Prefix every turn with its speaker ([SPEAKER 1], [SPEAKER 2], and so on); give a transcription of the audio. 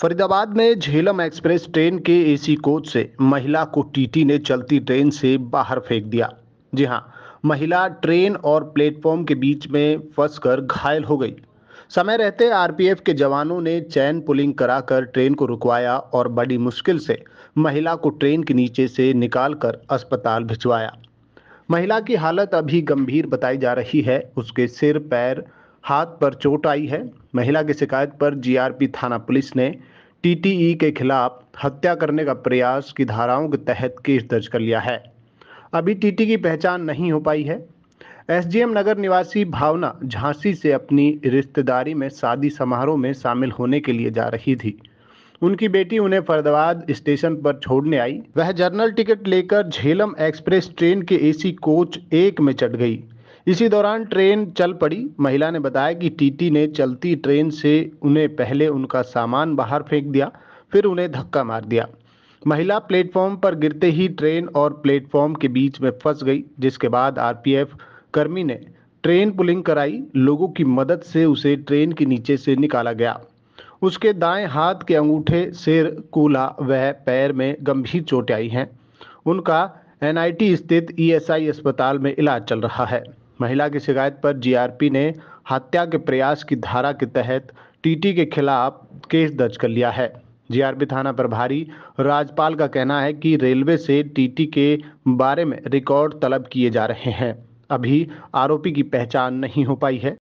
[SPEAKER 1] फरीदाबाद में Jhelum express train के AC coach से महिला को टीटी ने चलती ट्रेन से बाहर फेंक दिया जी हां महिला ट्रेन और प्लेटफॉर्म के बीच में फंसकर घायल हो गई समय रहते आरपीएफ के जवानों ने चैन पुलिंग कराकर ट्रेन को रुकवाया और बड़ी मुश्किल से महिला को ट्रेन के नीचे से निकालकर अस्पताल भिजवाया महिला की हालत अभी गंभीर बताई जा रही है उसके सिर पैर हाथ पर चोट आई है महिला की शिकायत पर जीआरपी थाना पुलिस ने टीटीई के खिलाफ हत्या करने का प्रयास की धाराओं के तहत केस दर्ज कर लिया है अभी टीटी की पहचान नहीं हो पाई है एसडीएम नगर निवासी भावना झांसी से अपनी रिश्तेदारी में शादी समारोह में शामिल होने के लिए जा रही थी उनकी बेटी उन्हें फरदाबाद स्टेशन पर छोड़ने आई वह जर्नल टिकट लेकर झेलम एक्सप्रेस ट्रेन के एसी कोच एक में चढ़ गई इसी दौरान ट्रेन चल पड़ी महिला ने बताया कि टीटी ने चलती ट्रेन से उन्हें पहले उनका सामान बाहर फेंक दिया फिर उन्हें धक्का मार दिया महिला प्लेटफॉर्म पर गिरते ही ट्रेन और प्लेटफॉर्म के बीच में फंस गई जिसके बाद आरपीएफ कर्मी ने ट्रेन पुलिंग कराई लोगों की मदद से उसे ट्रेन के नीचे से निकाला गया उसके दाएं हाथ के अंगूठे सिर कूला व पैर में गंभीर चोटें आई हैं उनका एनआईटी स्थित ईएसआई अस्पताल में इलाज चल रहा है महिला की शिकायत पर जीआरपी ने हत्या के प्रयास की धारा के तहत टीटी के खिलाफ केस दर्ज कर लिया है जीआरपी थाना प्रभारी राजपाल का कहना है कि रेलवे से टीटी के बारे में रिकॉर्ड तलब किए जा रहे हैं अभी आरोपी की पहचान नहीं हो पाई है